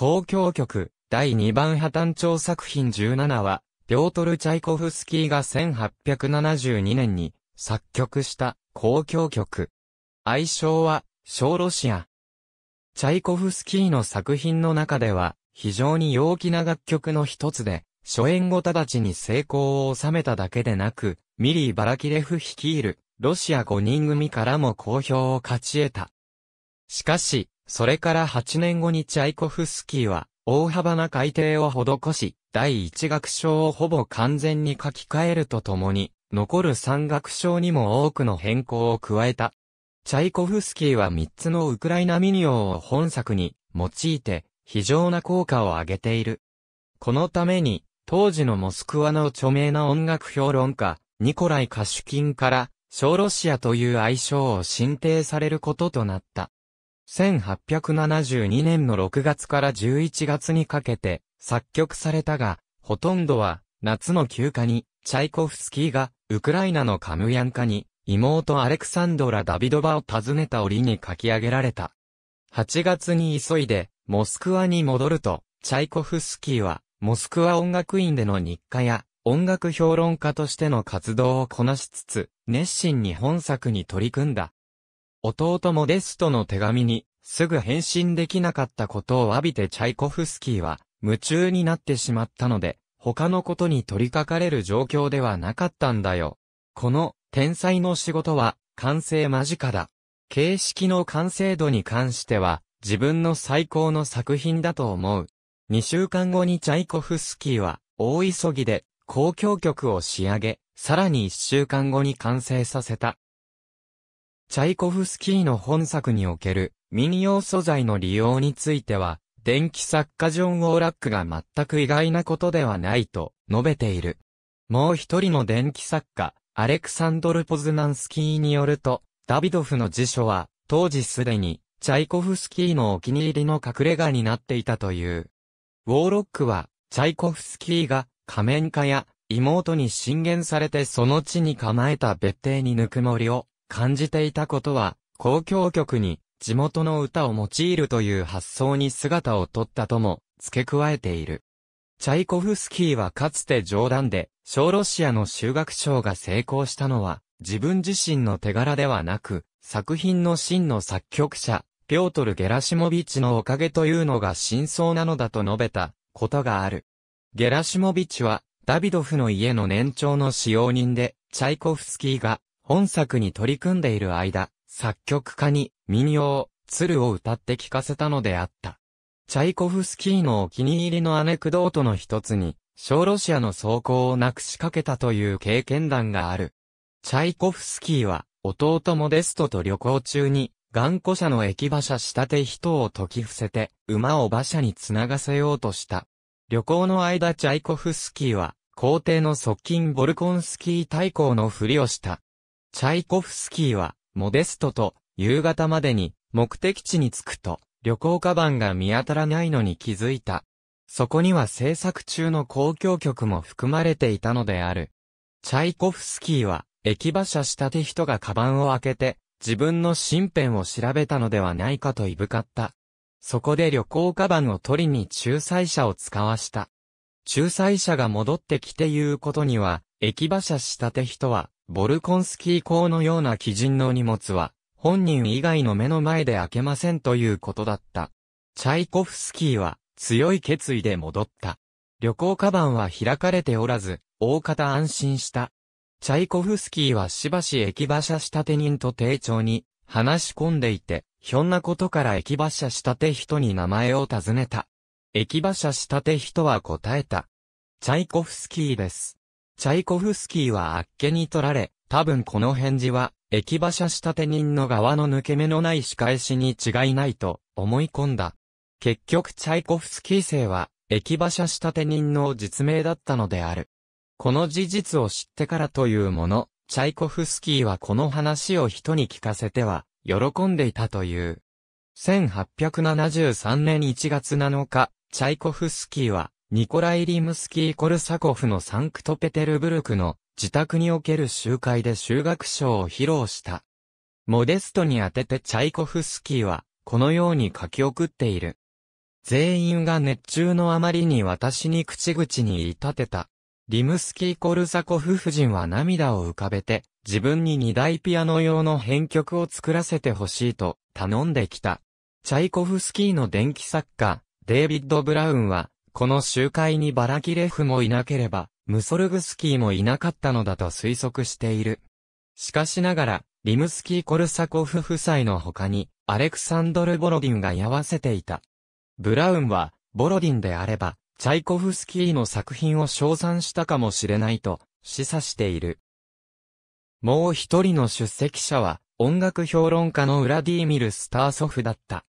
交響曲、第2番破綻調作品17は、ピョートル・チャイコフスキーが1872年に作曲した交響曲。愛称は、小ロシア。チャイコフスキーの作品の中では、非常に陽気な楽曲の一つで、初演後直ちに成功を収めただけでなく、ミリー・バラキレフ率いる、ロシア5人組からも好評を勝ち得た。しかし、それから8年後にチャイコフスキーは、大幅な改定を施し、第一楽章をほぼ完全に書き換えるとともに、残る三楽章にも多くの変更を加えた。チャイコフスキーは3つのウクライナミニオンを本作に用いて非常な効果を上げている。このために当時のモスクワの著名な音楽評論家ニコライ・カシュキンから小ロシアという愛称を申請されることとなった。1872年の6月から11月にかけて作曲されたが、ほとんどは夏の休暇にチャイコフスキーがウクライナのカムヤンカに妹アレクサンドラ・ダビドバを訪ねた折に書き上げられた。8月に急いでモスクワに戻ると、チャイコフスキーはモスクワ音楽院での日課や音楽評論家としての活動をこなしつつ、熱心に本作に取り組んだ。弟モデストの手紙に、すぐ返信できなかったことを詫びてチャイコフスキーは、夢中になってしまったので、他のことに取り掛かれる状況ではなかったんだよ。この、天才の仕事は、完成間近だ。形式の完成度に関しては、自分の最高の作品だと思う。2週間後にチャイコフスキーは、大急ぎで、公共曲を仕上げ、さらに1週間後に完成させた。チャイコフスキーの本作における民謡素材の利用については、電気作家ジョン・ウォーラックが全く意外なことではないと述べている。もう一人の電気作家、アレクサンドル・ポズナンスキーによると、ダビドフの辞書は、当時すでに、チャイコフスキーのお気に入りの隠れ家になっていたという。ウォーロックは、チャイコフスキーが仮面家や妹に進言されてその地に構えた別邸にぬくもりを感じていたことは、公共曲に地元の歌を用いるという発想に姿をとったとも付け加えている。チャイコフスキーはかつて冗談で、小ロシアの修学賞が成功したのは、自分自身の手柄ではなく、作品の真の作曲者、ピョートル・ゲラシモビッチのおかげというのが真相なのだと述べたことがある。ゲラシモビッチは、ダビドフの家の年長の使用人で、チャイコフスキーが本作に取り組んでいる間、作曲家に民謡、鶴を歌って聞かせたのであった。チャイコフスキーのお気に入りのアネクドートの一つに、小ロシアの走行をなくしかけたという経験談がある。チャイコフスキーは、弟モデストと旅行中に、頑固者の駅馬車仕立て人を解き伏せて、馬を馬車につながせようとした。旅行の間チャイコフスキーは、皇帝の側近ボルコンスキー大公のふりをした。チャイコフスキーは、モデストと、夕方までに、目的地に着くと、旅行カバンが見当たらないのに気づいた。そこには制作中の公共曲も含まれていたのである。チャイコフスキーは、駅馬車したて人がカバンを開けて、自分の身辺を調べたのではないかといぶかった。そこで旅行カバンを取りに仲裁者を使わした。仲裁者が戻ってきて言うことには、駅馬車したて人は、ボルコンスキー校のような基人の荷物は、本人以外の目の前で開けませんということだった。チャイコフスキーは、強い決意で戻った。旅行カバンは開かれておらず、大方安心した。チャイコフスキーはしばし駅馬車下手人と丁重に話し込んでいて、ひょんなことから駅馬車下手人に名前を尋ねた。駅馬車下手人は答えた。チャイコフスキーです。チャイコフスキーはあっけに取られ、多分この返事は、駅馬車仕立て人の側の抜け目のない仕返しに違いないと思い込んだ。結局チャイコフスキー生は、駅馬車仕立て人の実名だったのである。この事実を知ってからというもの、チャイコフスキーはこの話を人に聞かせては、喜んでいたという。1873年1月7日、チャイコフスキーは、ニコライ・リムスキー・コルサコフのサンクトペテルブルクの自宅における集会で修学賞を披露した。モデストに当ててチャイコフスキーは、このように書き送っている。全員が熱中のあまりに私に口々に言い立てた。リムスキー・コルサコフ夫人は涙を浮かべて、自分に二台ピアノ用の編曲を作らせてほしいと頼んできた。チャイコフスキーの電気作家、デイビッド・ブラウンは、この集会にバラキレフもいなければ、ムソルグスキーもいなかったのだと推測している。しかしながら、リムスキー・コルサコフ夫妻の他に、アレクサンドル・ボロディンが居合わせていた。ブラウンは、ボロディンであれば、チャイコフスキーの作品を称賛したかもしれないと、示唆している。もう一人の出席者は、音楽評論家のウラディーミル・スターソフだった。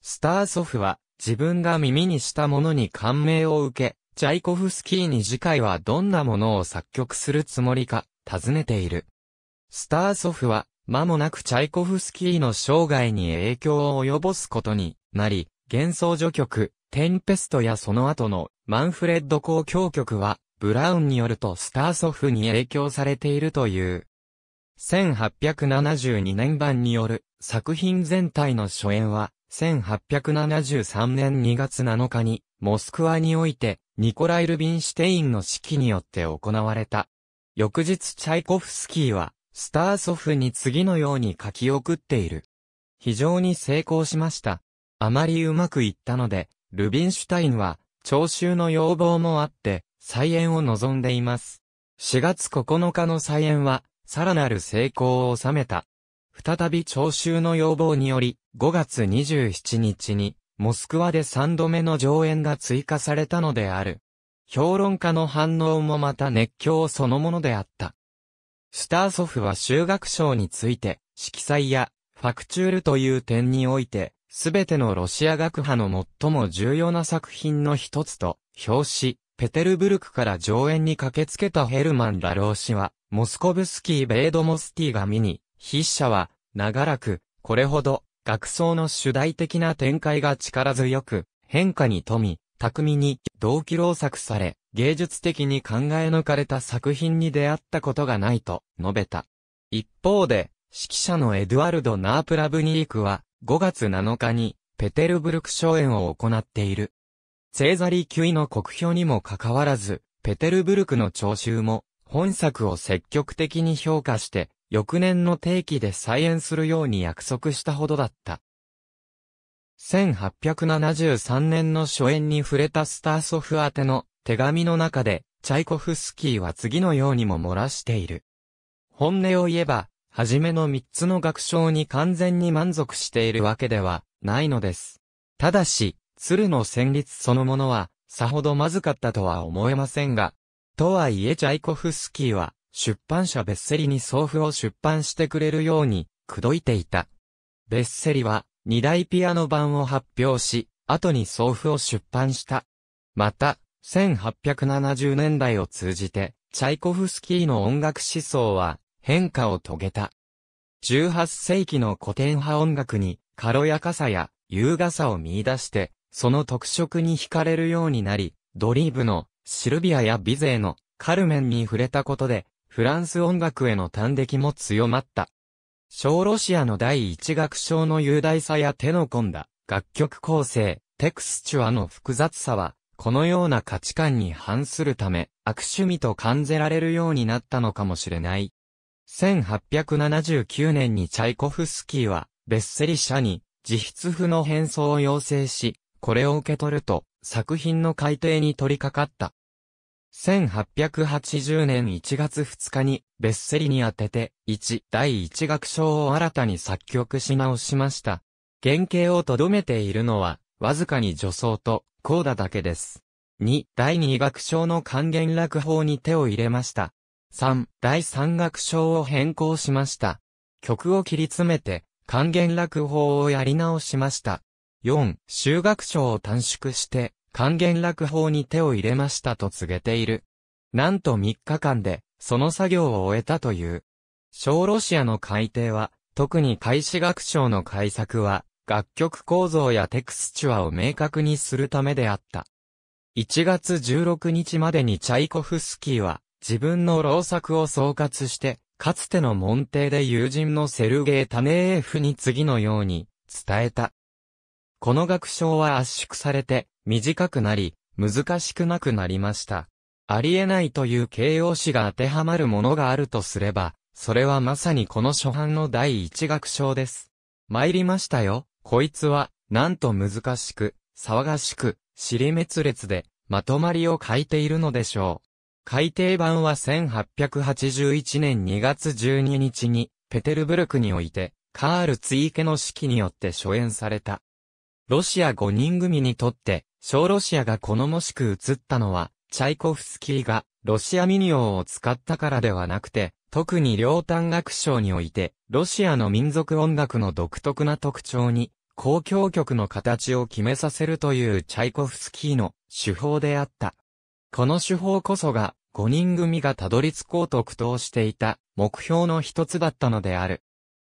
スターソフは、自分が耳にしたものに感銘を受け、チャイコフスキーに次回はどんなものを作曲するつもりか、尋ねている。スターソフは、間もなくチャイコフスキーの生涯に影響を及ぼすことになり、幻想序曲、テンペストやその後のマンフレッド交響曲は、ブラウンによるとスターソフに影響されているという。1872年版による作品全体の初演は、1873年2月7日に、モスクワにおいて、ニコライ・ルビンシュテインの指揮によって行われた。翌日チャイコフスキーは、スターソフに次のように書き送っている。非常に成功しました。あまりうまくいったので、ルビンシュタインは、聴衆の要望もあって、再演を望んでいます。4月9日の再演は、さらなる成功を収めた。再び聴衆の要望により、5月27日に、モスクワで3度目の上演が追加されたのである。評論家の反応もまた熱狂そのものであった。スターソフは修学賞について、色彩やファクチュールという点において、すべてのロシア学派の最も重要な作品の一つと、表紙、ペテルブルクから上演に駆けつけたヘルマン・ラロー氏は、モスコブスキー・ベイドモスティが見に、筆者は、長らく、これほど、学奏の主題的な展開が力強く、変化に富み、巧みに、同期老作され、芸術的に考え抜かれた作品に出会ったことがないと述べた。一方で、指揮者のエドワルド・ナープラブニークは、5月7日に、ペテルブルク荘園を行っている。セーザリー級の国評にもかかわらず、ペテルブルクの聴衆も、本作を積極的に評価して、翌年の定期で再演するように約束したほどだった。1873年の初演に触れたスターソフ宛ての手紙の中で、チャイコフスキーは次のようにも漏らしている。本音を言えば、はじめの三つの学章に完全に満足しているわけではないのです。ただし、鶴の旋律そのものは、さほどまずかったとは思えませんが、とはいえチャイコフスキーは、出版社ベッセリに送付を出版してくれるように、口説いていた。ベッセリは、二大ピアノ版を発表し、後に送付を出版した。また、1870年代を通じて、チャイコフスキーの音楽思想は変化を遂げた。18世紀の古典派音楽に軽やかさや優雅さを見出して、その特色に惹かれるようになり、ドリーブのシルビアやビゼーのカルメンに触れたことで、フランス音楽への端的も強まった。小ロシアの第一楽章の雄大さや手の込んだ楽曲構成、テクスチュアの複雑さは、このような価値観に反するため、悪趣味と感じられるようになったのかもしれない。1879年にチャイコフスキーは、ベッセリ社に、自筆譜の変装を要請し、これを受け取ると、作品の改訂に取り掛かった。1880年1月2日に、ベッセリに当てて、1、第1楽章を新たに作曲し直しました。原型をとどめているのは、わずかに助走と、コーダだけです。2、第2楽章の還元楽法に手を入れました。3、第3楽章を変更しました。曲を切り詰めて、還元楽法をやり直しました。4、修学章を短縮して、還元落法に手を入れましたと告げている。なんと3日間で、その作業を終えたという。小ロシアの改定は、特に開始学章の改作は、楽曲構造やテクスチュアを明確にするためであった。1月16日までにチャイコフスキーは、自分の老作を総括して、かつての門弟で友人のセルゲイ・タネーエフに次のように、伝えた。この学章は圧縮されて、短くなり、難しくなくなりました。ありえないという形容詞が当てはまるものがあるとすれば、それはまさにこの初版の第一楽章です。参りましたよ、こいつは、なんと難しく、騒がしく、尻滅裂で、まとまりを欠いているのでしょう。改訂版は1881年2月12日に、ペテルブルクにおいて、カール・ツイーケの指揮によって初演された。ロシア5人組にとって、小ロシアが好ましく映ったのは、チャイコフスキーがロシアミニオーを使ったからではなくて、特に両端楽章において、ロシアの民族音楽の独特な特徴に、公共曲の形を決めさせるというチャイコフスキーの手法であった。この手法こそが、5人組がたどり着こうと苦闘していた目標の一つだったのである。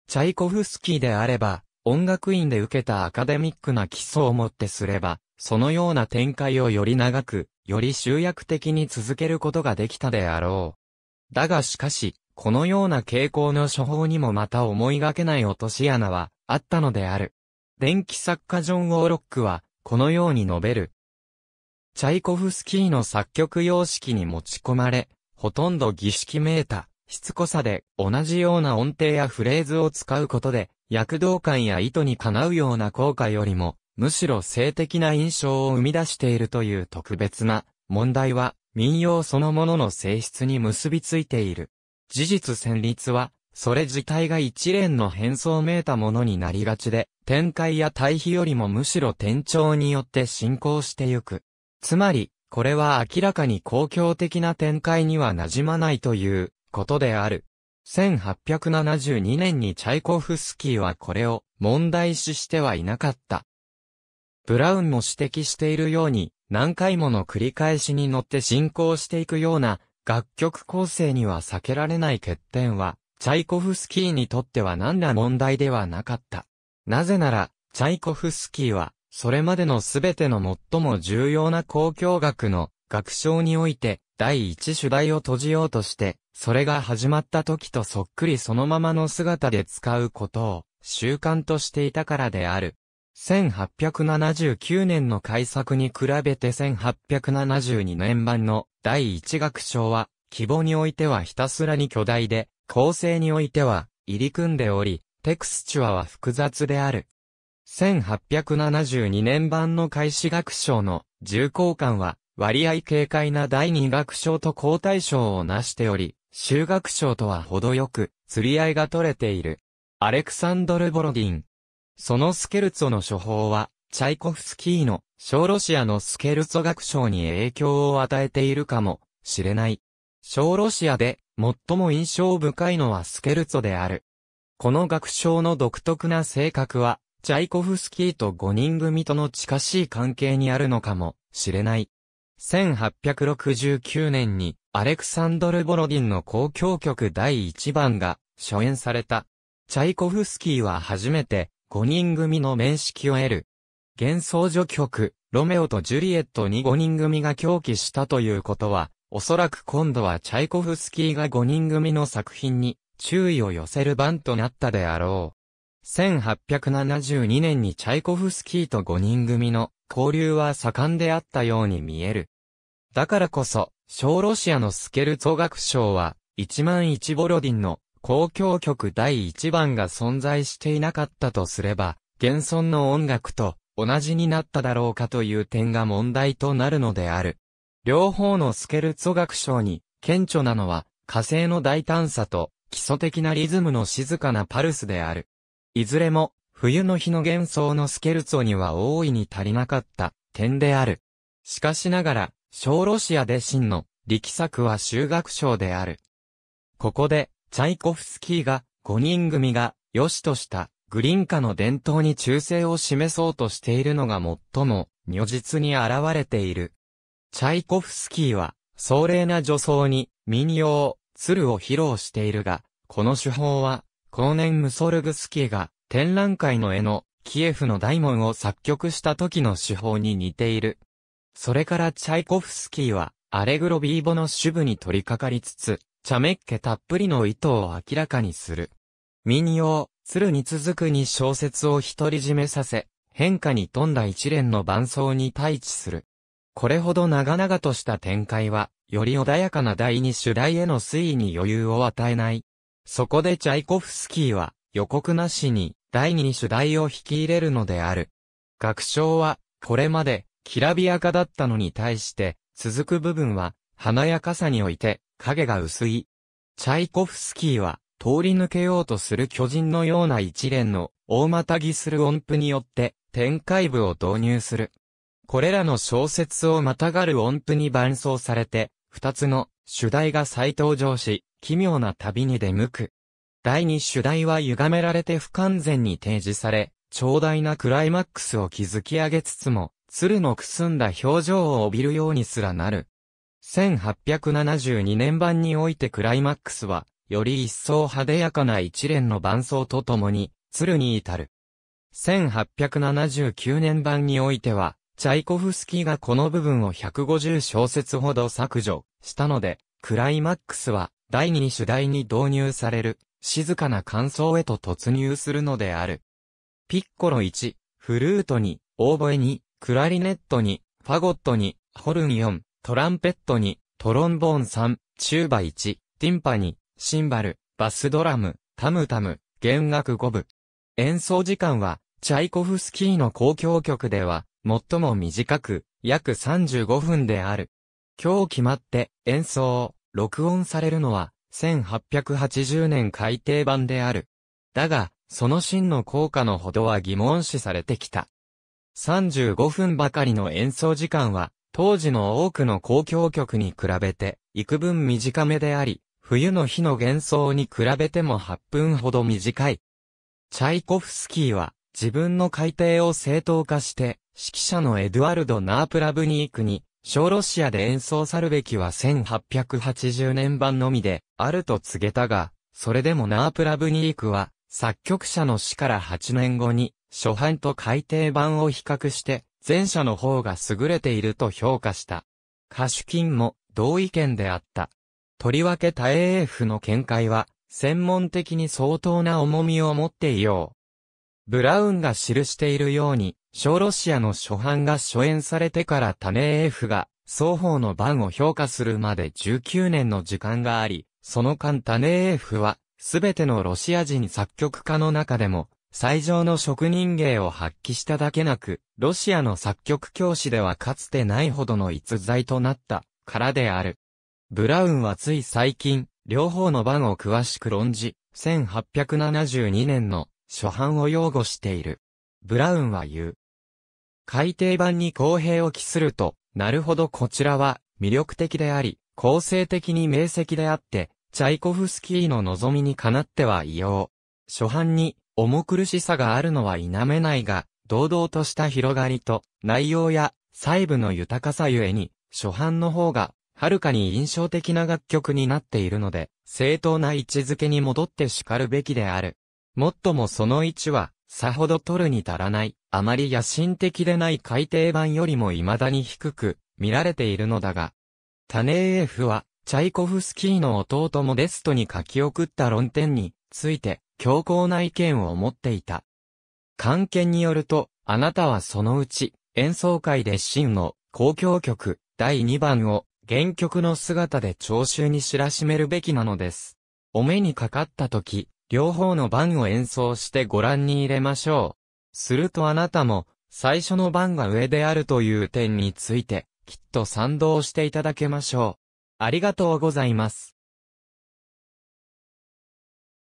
チャイコフスキーであれば、音楽院で受けたアカデミックな基礎をもってすれば、そのような展開をより長く、より集約的に続けることができたであろう。だがしかし、このような傾向の処方にもまた思いがけない落とし穴はあったのである。電気作家ジョン・ウォーロックは、このように述べる。チャイコフスキーの作曲様式に持ち込まれ、ほとんど儀式めいた、しつこさで同じような音程やフレーズを使うことで、躍動感や意図にかなうような効果よりも、むしろ性的な印象を生み出しているという特別な問題は民謡そのものの性質に結びついている。事実旋律は、それ自体が一連の変装めいたものになりがちで、展開や対比よりもむしろ転調によって進行してゆく。つまり、これは明らかに公共的な展開には馴染まないということである。1872年にチャイコフスキーはこれを問題視してはいなかった。ブラウンも指摘しているように、何回もの繰り返しに乗って進行していくような、楽曲構成には避けられない欠点は、チャイコフスキーにとっては何ら問題ではなかった。なぜなら、チャイコフスキーは、それまでのすべての最も重要な公共楽の楽章において、第一主題を閉じようとして、それが始まった時とそっくりそのままの姿で使うことを習慣としていたからである。1879年の改作に比べて1872年版の第一楽章は、規模においてはひたすらに巨大で、構成においては入り組んでおり、テクスチュアは複雑である。1872年版の開始学章の重厚感は割合軽快な第二学章と交代章を成しており、修学章とは程よく釣り合いが取れている。アレクサンドル・ボロディン、そのスケルツォの処方は、チャイコフスキーの小ロシアのスケルツォ学章に影響を与えているかもしれない。小ロシアで最も印象深いのはスケルツォである。この学章の独特な性格は、チャイコフスキーと5人組との近しい関係にあるのかもしれない。1869年にアレクサンドル・ボロディンの公共曲第1番が初演された。チャイコフスキーは初めて5人組の面識を得る。幻想序曲、ロメオとジュリエットに5人組が狂気したということは、おそらく今度はチャイコフスキーが5人組の作品に注意を寄せる番となったであろう。1872年にチャイコフスキーと5人組の交流は盛んであったように見える。だからこそ、小ロシアのスケルツォ学賞は、1万1ボロディンの公共曲第1番が存在していなかったとすれば、現存の音楽と同じになっただろうかという点が問題となるのである。両方のスケルツォ楽章に顕著なのは火星の大胆さと基礎的なリズムの静かなパルスである。いずれも冬の日の幻想のスケルツォには大いに足りなかった点である。しかしながら、小ロシアで真の力作は修学賞である。ここで、チャイコフスキーが5人組が良しとしたグリンカの伝統に忠誠を示そうとしているのが最も如実に現れている。チャイコフスキーは壮麗な女装に民謡、鶴を披露しているが、この手法は、後年ムソルグスキーが展覧会の絵のキエフの大門を作曲した時の手法に似ている。それからチャイコフスキーはアレグロビーボの主部に取り掛かりつつ、茶目っ気たっぷりの意図を明らかにする。民謡、鶴に続くに小説を独り占めさせ、変化に富んだ一連の伴奏に対峙する。これほど長々とした展開は、より穏やかな第二主題への推移に余裕を与えない。そこでチャイコフスキーは、予告なしに、第二主題を引き入れるのである。楽章は、これまで、きらびやかだったのに対して、続く部分は、華やかさにおいて、影が薄い。チャイコフスキーは、通り抜けようとする巨人のような一連の、大またぎする音符によって、展開部を導入する。これらの小説をまたがる音符に伴奏されて、二つの主題が再登場し、奇妙な旅に出向く。第二主題は歪められて不完全に提示され、長大なクライマックスを築き上げつつも、鶴のくすんだ表情を帯びるようにすらなる。1872年版においてクライマックスは、より一層派手やかな一連の伴奏とともに、鶴に至る。1879年版においては、チャイコフスキーがこの部分を150小節ほど削除したので、クライマックスは第二主題に導入される、静かな感想へと突入するのである。ピッコロ1、フルートに、オーボエに、クラリネットに、ファゴットに、ホルン4、トランペット2、トロンボーン3、チューバ1、ティンパニ、シンバル、バスドラム、タムタム、弦楽5部。演奏時間は、チャイコフスキーの交響曲では、最も短く、約35分である。今日決まって演奏、録音されるのは、1880年改訂版である。だが、その真の効果のほどは疑問視されてきた。35分ばかりの演奏時間は、当時の多くの公共曲に比べて、幾分短めであり、冬の日の幻想に比べても8分ほど短い。チャイコフスキーは、自分の改定を正当化して、指揮者のエドワルド・ナープラブニークに、小ロシアで演奏さるべきは1880年版のみで、あると告げたが、それでもナープラブニークは、作曲者の死から8年後に、初版と改訂版を比較して、前者の方が優れていると評価した。歌手金も同意見であった。とりわけ大英フの見解は、専門的に相当な重みを持っていよう。ブラウンが記しているように、小ロシアの初版が初演されてからタネーフが双方の版を評価するまで19年の時間があり、その間タネーフはすべてのロシア人作曲家の中でも最上の職人芸を発揮しただけなく、ロシアの作曲教師ではかつてないほどの逸材となったからである。ブラウンはつい最近、両方の版を詳しく論じ、1872年の初版を擁護している。ブラウンは言う。改訂版に公平を期すると、なるほどこちらは魅力的であり、構成的に明晰であって、チャイコフスキーの望みにかなっては異様。初版に重苦しさがあるのは否めないが、堂々とした広がりと、内容や細部の豊かさゆえに、初版の方が、はるかに印象的な楽曲になっているので、正当な位置づけに戻って叱るべきである。もっともその位置は、さほど取るに足らない、あまり野心的でない改訂版よりも未だに低く、見られているのだが、タネーエフは、チャイコフスキーの弟モデストに書き送った論点について、強硬な意見を持っていた。関係によると、あなたはそのうち、演奏会で真の交響曲第2番を原曲の姿で聴衆に知らしめるべきなのです。お目にかかった時、両方の番を演奏してご覧に入れましょう。するとあなたも、最初の番が上であるという点について、きっと賛同していただけましょう。ありがとうございます。